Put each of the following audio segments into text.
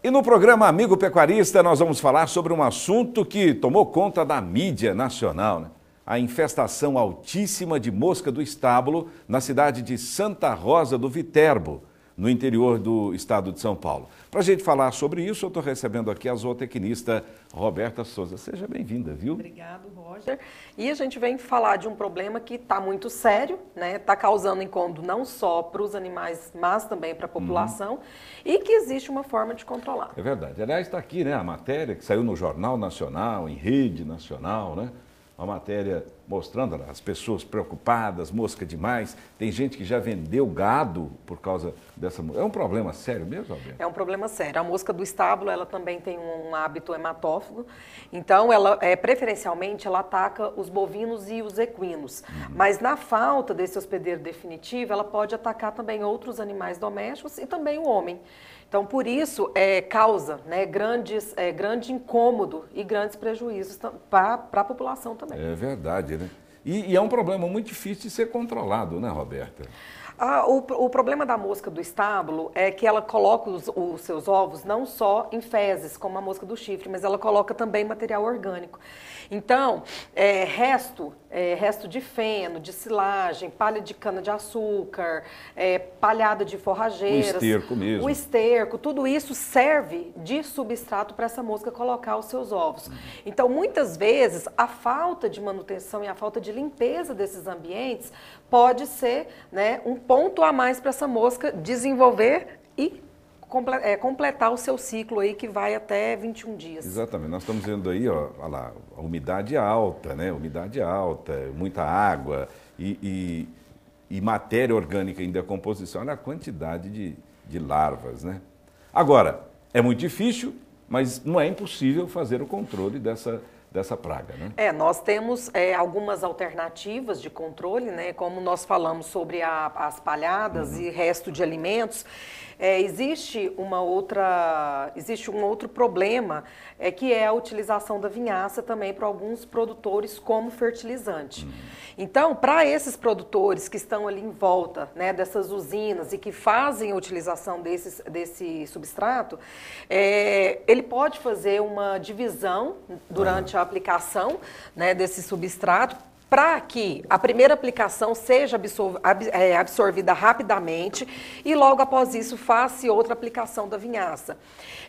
E no programa Amigo Pecuarista, nós vamos falar sobre um assunto que tomou conta da mídia nacional: né? a infestação altíssima de mosca do estábulo na cidade de Santa Rosa do Viterbo, no interior do estado de São Paulo. Para a gente falar sobre isso, eu estou recebendo aqui a zootecnista Roberta Souza. Seja bem-vinda, viu? Obrigado, Roger. E a gente vem falar de um problema que está muito sério, né? Está causando incômodo não só para os animais, mas também para a população, uhum. e que existe uma forma de controlar. É verdade. Aliás, está aqui, né, a matéria que saiu no Jornal Nacional, em rede nacional, né? Uma matéria mostrando lá, né, as pessoas preocupadas, mosca demais. Tem gente que já vendeu gado por causa dessa mosca. É um problema sério mesmo, Alberto? É um problema sério. A mosca do estábulo, ela também tem um, hábito hematófago. Então, ela é, preferencialmente, ela ataca os bovinos e os equinos. Uhum. Mas na falta desse hospedeiro definitivo, ela pode atacar também outros animais domésticos e também o homem. Então, por isso, é, causa né, grandes, é, grande incômodo e grandes prejuízos para a população também. É verdade. E, e é um problema muito difícil de ser controlado, né, Roberta? Ah, o, o, problema da mosca do estábulo é que ela coloca os, os, seus ovos não só em fezes, como a mosca do chifre, mas ela coloca também material orgânico. Então, é, resto, é, resto de feno, de silagem, palha de cana-de-açúcar, é, palhada de forrageiras. O esterco mesmo. O esterco, tudo isso serve de substrato para essa mosca colocar os seus ovos. Então, muitas vezes, a falta de manutenção e a falta de limpeza desses ambientes pode ser né, um ponto a mais para essa mosca desenvolver e é, completar o seu ciclo aí que vai até 21 dias. Exatamente. Nós estamos vendo aí, ó, olha lá, a umidade alta, né? Umidade alta, muita água e, e, e matéria orgânica em decomposição. Olha a quantidade de, de larvas, né? Agora, é muito difícil, mas não é impossível fazer o controle dessa dessa praga. Né? É, nós temos é, algumas alternativas de controle, né? Como nós falamos sobre a, as palhadas uhum. e resto de alimentos. É, existe uma outra, existe um outro problema é, que é a utilização da vinhaça também para alguns produtores como fertilizante. Uhum. Então, para esses produtores que estão ali em volta né, dessas usinas e que fazem a utilização desses, desse substrato, é, ele pode fazer uma divisão durante a aplicação né, desse substrato para que a primeira aplicação seja é, absorvida rapidamente e logo após isso faça outra aplicação da vinhaça.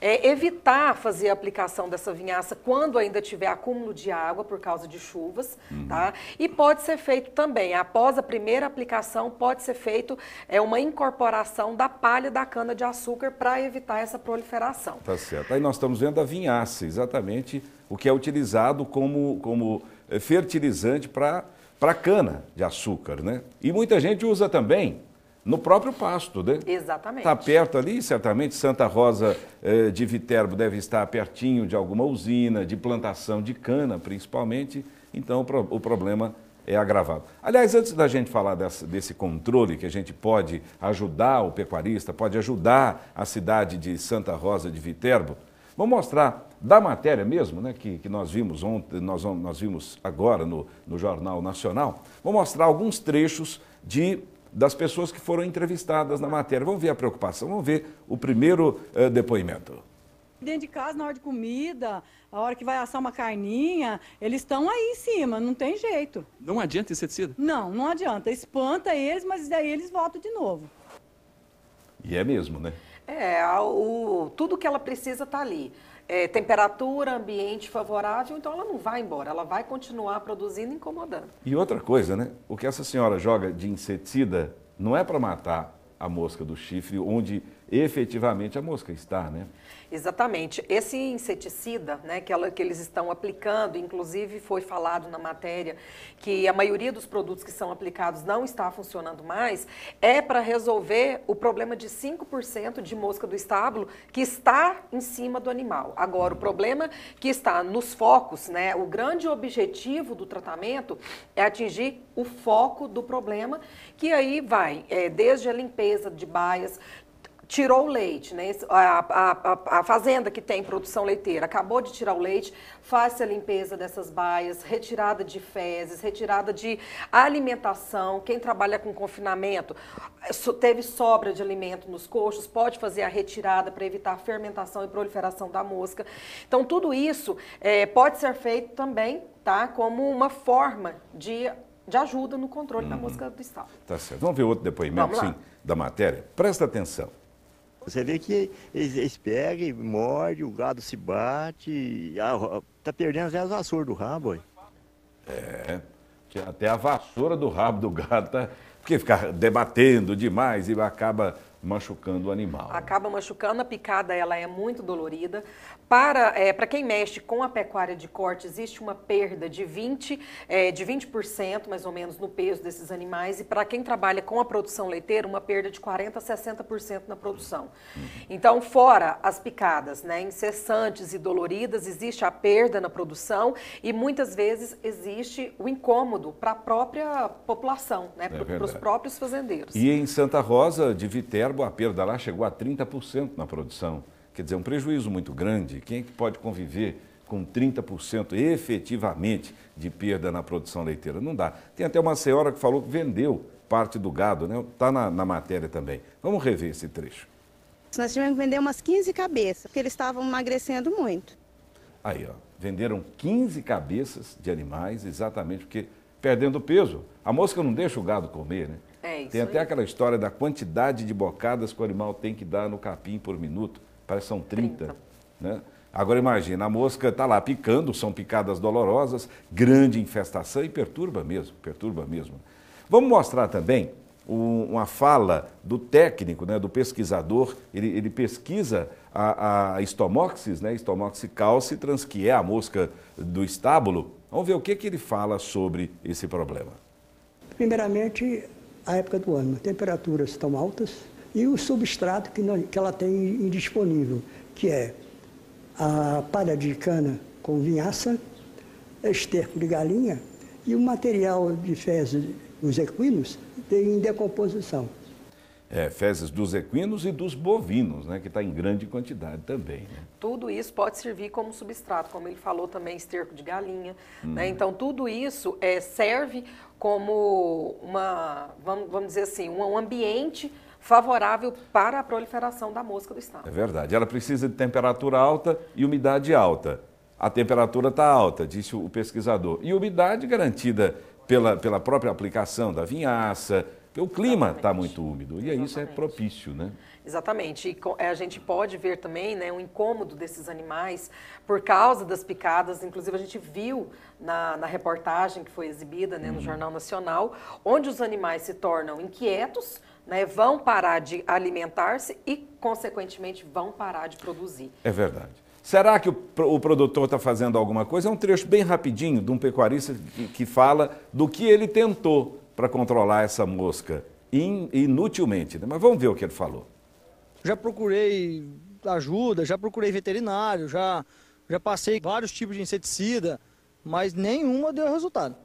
É evitar fazer a aplicação dessa vinhaça quando ainda tiver acúmulo de água por causa de chuvas, uhum. tá? E pode ser feito também, após a primeira aplicação, pode ser feito é, uma incorporação da palha da cana de açúcar para evitar essa proliferação. Tá certo. Aí nós estamos vendo a vinhaça, exatamente o que é utilizado como... como é, fertilizante para cana de açúcar, né? E muita gente usa também no próprio pasto, né? Exatamente. Está perto ali, certamente Santa Rosa eh, de Viterbo deve estar pertinho de alguma usina, de plantação de cana, principalmente. Então o, pro, o problema é agravado. Aliás, antes da gente falar desse, desse, controle que a gente pode ajudar o pecuarista, pode ajudar a cidade de Santa Rosa de Viterbo, Vamos mostrar da matéria mesmo, né, que, que nós vimos ontem, nós, nós vimos agora no, no Jornal Nacional, vou mostrar alguns trechos de das pessoas que foram entrevistadas na matéria. Vamos ver a preocupação, vamos ver o primeiro uh, depoimento. Dentro de casa, na hora de comida, a hora que vai assar uma carninha, eles estão aí em cima, não tem jeito. Não adianta inseticida? Não, não adianta. Espanta eles, mas daí eles voltam de novo. E é mesmo, né? É, o, tudo que ela precisa está ali. É, temperatura, ambiente favorável, então ela não vai embora, ela vai continuar produzindo e incomodando. E outra coisa, né? O que essa senhora joga de inseticida não é para matar a mosca do chifre, onde efetivamente a mosca está, né? Exatamente. Esse inseticida né, que, ela, que, eles estão aplicando, inclusive foi falado na matéria que a maioria dos produtos que são aplicados não está funcionando mais, é para resolver o problema de 5% de mosca do estábulo que está em cima do animal. Agora, o problema que está nos focos, né, o grande objetivo do tratamento é atingir o foco do problema, que aí vai é, desde a limpeza de baias, tirou o leite, né? A, a, a, fazenda que tem produção leiteira acabou de tirar o leite, faz-se a limpeza dessas baias, retirada de fezes, retirada de alimentação. Quem trabalha com confinamento eh, teve sobra de alimento nos coxos, pode fazer a retirada para evitar a fermentação e proliferação da mosca. Então, tudo isso é, pode ser feito também, tá? Como uma forma de de ajuda no controle uhum. da mosca do estado. Tá certo. Vamos ver outro depoimento, sim, da matéria. Presta atenção. Você vê que eles, eles pegam e mordem, o gado se bate, a, tá perdendo até as vassouras do rabo. Aí. É, até a vassoura do rabo do gado, tá? Porque fica debatendo demais e acaba machucando o animal. Acaba machucando, a picada ela é muito dolorida. Para, é, para quem mexe com a pecuária de corte, existe uma perda de 20%, é, de 20% mais ou menos no peso desses animais, e para quem trabalha com a produção leiteira, uma perda de 40% a 60% na produção. Uhum. Então, fora as picadas né, incessantes e doloridas, existe a perda na produção e muitas vezes existe o incômodo para a própria população, né, é para os próprios fazendeiros. E em Santa Rosa de Viterbo, a perda lá chegou a 30% na produção. Quer dizer, um prejuízo muito grande. Quem é que pode conviver com 30% efetivamente de perda na produção leiteira? Não dá. Tem até uma senhora que falou que vendeu parte do gado, né? Está na, na matéria também. Vamos rever esse trecho. Nós tivemos que vender umas 15 cabeças, porque eles estavam emagrecendo muito. Aí, ó, venderam 15 cabeças de animais, exatamente porque perdendo peso. A mosca não deixa o gado comer, né? É isso tem até aí. aquela história da quantidade de bocadas que o animal tem que dar no capim por minuto. Parece que são 30. 30. Né? Agora imagina, a mosca está lá picando, são picadas dolorosas, grande infestação e perturba mesmo, perturba mesmo. Vamos mostrar também uma fala do técnico, né, do pesquisador, ele, ele pesquisa a, a estomoxis, né, estomoxis calcitrans, que é a mosca do estábulo. Vamos ver o que, que ele fala sobre esse problema. Primeiramente, a época do ano, temperaturas tão altas e o substrato que, nós, que ela tem indisponível, que é a palha de cana com vinhaça, esterco de galinha e o material de fezes dos equinos em decomposição é, fezes dos equinos e dos bovinos, né, que está em grande quantidade também. Né? Tudo isso pode servir como substrato, como ele falou também, esterco de galinha. Hum. Né? Uhum. Então, tudo isso é, serve como uma, vamos, vamos dizer assim, um ambiente favorável para a proliferação da mosca do estado. É verdade. Ela precisa de temperatura alta e umidade alta. A temperatura está alta, disse o pesquisador. E umidade garantida pela, pela própria aplicação da vinhaça, porque o clima está muito úmido e isso é propício, né? Exatamente. E é, a gente pode ver também né, o incômodo desses animais por causa das picadas. Inclusive, a gente viu na, na reportagem que foi exibida né, no hum. Jornal Nacional, onde os animais se tornam inquietos, né, vão parar de alimentar-se e, consequentemente, vão parar de produzir. É verdade. Será que o, produtor está fazendo alguma coisa? É um trecho bem rapidinho de um pecuarista que fala do que ele tentou para controlar essa mosca, In, inutilmente. Né? Mas vamos ver o que ele falou. Já procurei ajuda, já procurei veterinário, já, já passei vários tipos de inseticida, mas nenhuma deu resultado.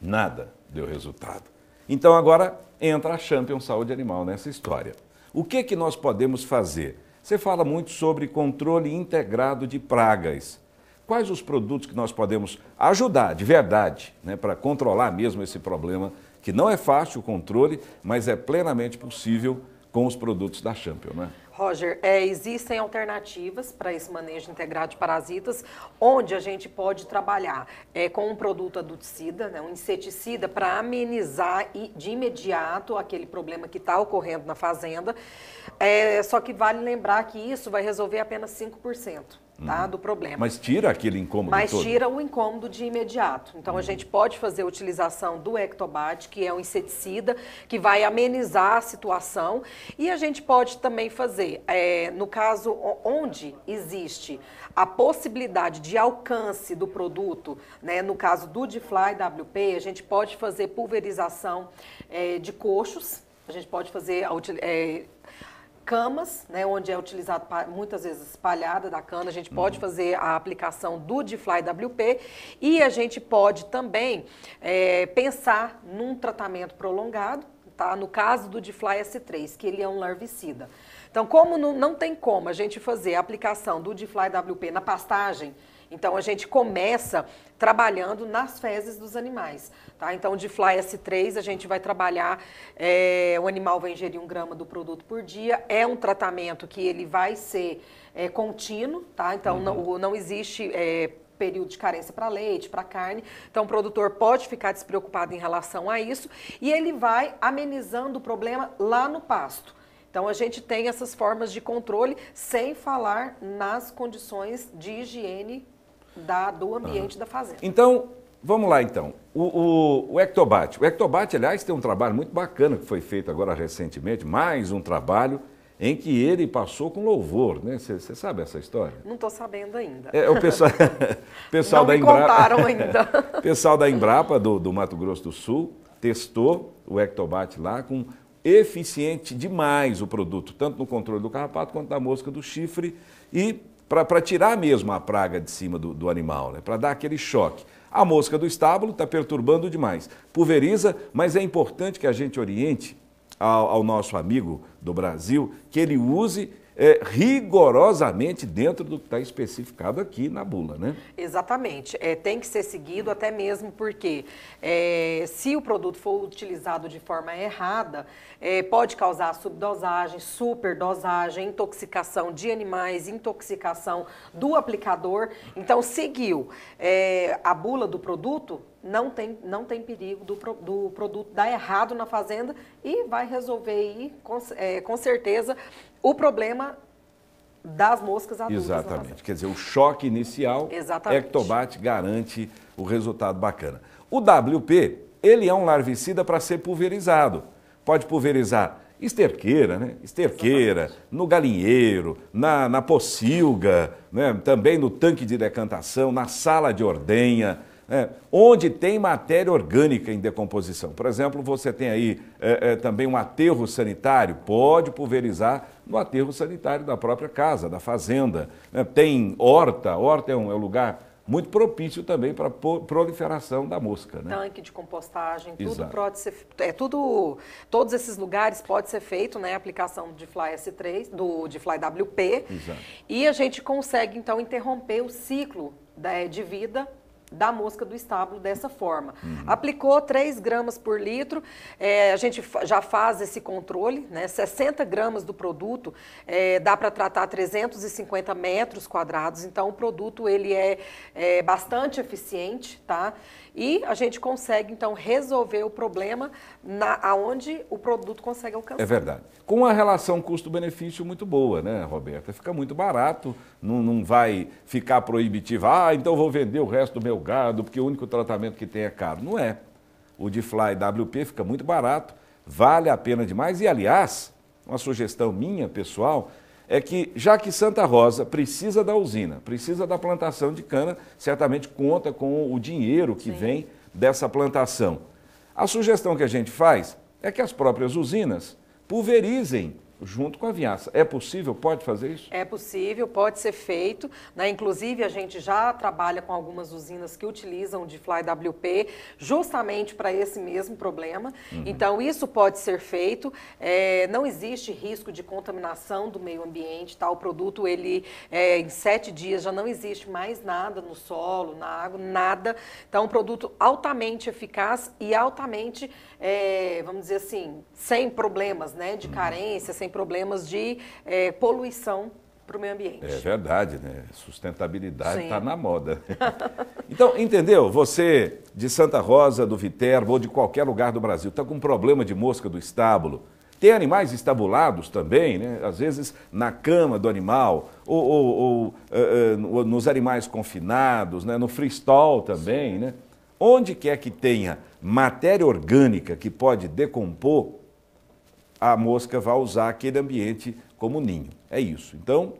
Nada deu resultado. Então agora entra a Champion Saúde Animal nessa história. O que, que nós podemos fazer? Você fala muito sobre controle integrado de pragas quais os produtos que nós podemos ajudar de verdade né, para controlar mesmo esse problema, que não é fácil o controle, mas é plenamente possível com os produtos da Champion, né? Roger, é, existem alternativas para esse manejo integrado de parasitas, onde a gente pode trabalhar é, com um produto adulticida, né, um inseticida, para amenizar e, de imediato aquele problema que está ocorrendo na fazenda. É, só que vale lembrar que isso vai resolver apenas 5% tá, hum. do problema. Mas tira aquele incômodo Mas todo. tira o incômodo de imediato. Então, hum. a uhum. gente pode fazer a utilização do Ectobat, que é um inseticida que vai amenizar a situação. E a gente pode também fazer, é, no caso onde existe a possibilidade de alcance do produto, né, no caso do defly WP, a gente pode fazer pulverização é, de coxos, a gente pode fazer... A, é, camas, né, onde é utilizado muitas vezes espalhada da cana, a gente pode hum. fazer a aplicação do DeFly WP e a gente pode também é, pensar num tratamento prolongado, tá? No caso do DeFly S3, que ele é um larvicida. Então, como não, não tem como a gente fazer a aplicação do DeFly WP na pastagem, então a gente começa trabalhando nas fezes dos animais, tá? Então de Fly S3 a gente vai trabalhar, é, o animal vai ingerir um grama do produto por dia, é um tratamento que ele vai ser é, contínuo, tá? Então uhum. não, não existe é, período de carência para leite, para carne. Então, o produtor pode ficar despreocupado em relação a isso e ele vai amenizando o problema lá no pasto. Então, a gente tem essas formas de controle, sem falar nas condições de higiene da, do ambiente ah. da fazenda. Então, vamos lá então. O, o, o Ectobat. O Ectobat, aliás, tem um trabalho muito bacana que foi feito agora recentemente, mais um trabalho em que ele passou com louvor, né? Você sabe essa história? Não estou sabendo ainda. É, o pessoal, pessoal Não da Embrapa. contaram ainda. pessoal da Embrapa do, do Mato Grosso do Sul testou o Ectobat lá com eficiente demais o produto, tanto no controle do carrapato quanto da mosca do chifre e para tirar mesmo a praga de cima do, do animal, né? para dar aquele choque. A mosca do estábulo está perturbando demais. Pulveriza, mas é importante que a gente oriente ao, ao nosso amigo do Brasil que ele use é, rigorosamente dentro do que está especificado aqui na bula, né? Exatamente. É, tem que ser seguido até mesmo porque é, se o produto for utilizado de forma errada, é, pode causar subdosagem, superdosagem, intoxicação de animais, intoxicação do aplicador. Então, seguiu é, a bula do produto, não tem, não tem perigo do, do produto dar errado na fazenda e vai resolver aí, com, é, com certeza, o problema das moscas adultas. Exatamente. Quer dizer, o choque inicial, Exatamente. Ectobat garante o resultado bacana. O WP, ele é um larvicida para ser pulverizado. Pode pulverizar esterqueira, né? Esterqueira, Exatamente. no galinheiro, na, na pocilga, né? também no tanque de decantação, na sala de ordenha. É, onde tem matéria orgânica em decomposição. Por exemplo, você tem aí é, é, também um aterro sanitário, pode pulverizar no aterro sanitário da própria casa, da fazenda. Né? tem horta, horta é um, é um lugar muito propício também para a proliferação da mosca. Né? Tanque de compostagem, tudo pode ser, é tudo, todos esses lugares pode ser feito, né, aplicação de Fly S3, do de Fly WP, Exato. e a gente consegue então interromper o ciclo né, de vida da mosca do estábulo dessa forma. Uhum. Aplicou 3 gramas por litro, é, a gente já faz esse controle, né? 60 gramas do produto é, dá para tratar 350 metros quadrados, então o produto ele é, é bastante eficiente, tá? E a gente consegue então resolver o problema na, aonde o produto consegue alcançar. É verdade. Com uma relação custo-benefício muito boa, né, Roberta? Fica muito barato, não, não vai ficar proibitiva. Ah, então vou vender o resto do meu advogado, porque o único tratamento que tem é caro. Não é. O DeFly WP fica muito barato, vale a pena demais. E, aliás, uma sugestão minha, pessoal, é que já que Santa Rosa precisa da usina, precisa da plantação de cana, certamente conta com o dinheiro que Sim. vem dessa plantação. A sugestão que a gente faz é que as próprias usinas pulverizem junto com a Viaça. É possível? Pode fazer isso? É possível, pode ser feito. Né? Inclusive, a gente já trabalha com algumas usinas que utilizam de wp justamente para esse mesmo problema. Uhum. Então, isso pode ser feito. É, não existe risco de contaminação do meio ambiente. Tá? O produto, ele é, em sete dias, já não existe mais nada no solo, na água, nada. Então, é um produto altamente eficaz e altamente, é, vamos dizer assim, sem problemas né? de uhum. carência, sem sem problemas de é, poluição para o meio ambiente. É verdade, né? Sustentabilidade está na moda. então, entendeu? Você de Santa Rosa, do Viterbo ou de qualquer lugar do Brasil está com problema de mosca do estábulo. Tem animais estabulados também, né? às vezes na cama do animal, ou, ou, ou uh, uh, nos animais confinados, né? no freestall também. Né? Onde quer é que tenha matéria orgânica que pode decompor, a mosca vai usar aquele ambiente como ninho. É isso. Então,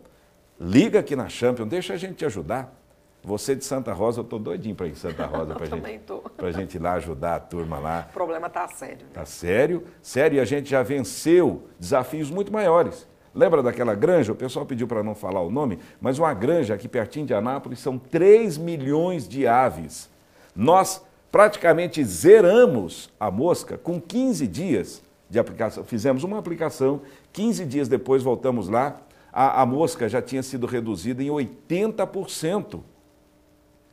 liga aqui na Champion, deixa a gente te ajudar. Você de Santa Rosa, eu estou doidinho para ir em Santa Rosa para gente, a gente ir lá ajudar a turma lá. O problema está sério. Está né? Tá sério, sério, e a gente já venceu desafios muito maiores. Lembra daquela granja? O pessoal pediu para não falar o nome, mas uma granja aqui pertinho de Anápolis são 3 milhões de aves. Nós praticamente zeramos a mosca com 15 dias de aplicação. Fizemos uma aplicação, 15 dias depois voltamos lá, a, a mosca já tinha sido reduzida em 80%.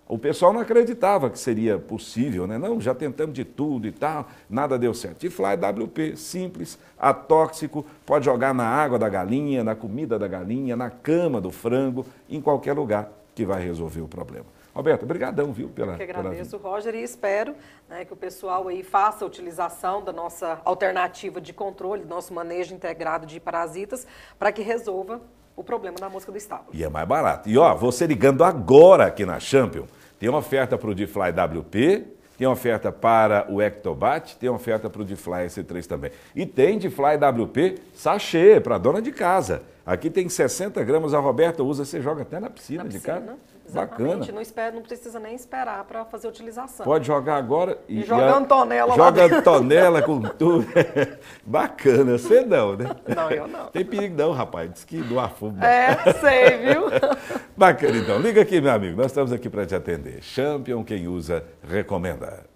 O pessoal não acreditava que seria possível, né? Não, já tentamos de tudo e tal, nada deu certo. E Fly WP, simples, atóxico, pode jogar na água da galinha, na comida da galinha, na cama do frango, em qualquer lugar que vai resolver o problema. Roberto, obrigadão, viu? Pela, Eu que agradeço, pela... Roger, e espero né, que o pessoal aí faça a utilização da nossa alternativa de controle, do nosso manejo integrado de parasitas, para que resolva o problema da mosca do estábulo. E é mais barato. E ó, você ligando agora aqui na Champion, tem uma oferta para o DeFly WP, tem uma oferta para o Ectobat, tem uma oferta para o DeFly S3 também. E tem DeFly WP sachê para dona de casa. Aqui tem 60 gramas, a Roberta usa, você joga até na piscina, na piscina de casa. Exatamente. Bacana. Não, espera, não precisa nem esperar para fazer utilização. Pode jogar agora e. e jogando tonela Jogando tonela com tudo. Bacana, você não, né? Não, eu não. Tem perigo não, rapaz. Diz que do fumo. É, sei, viu? Bacana, então. Liga aqui, meu amigo. Nós estamos aqui para te atender. Champion, quem usa, recomenda.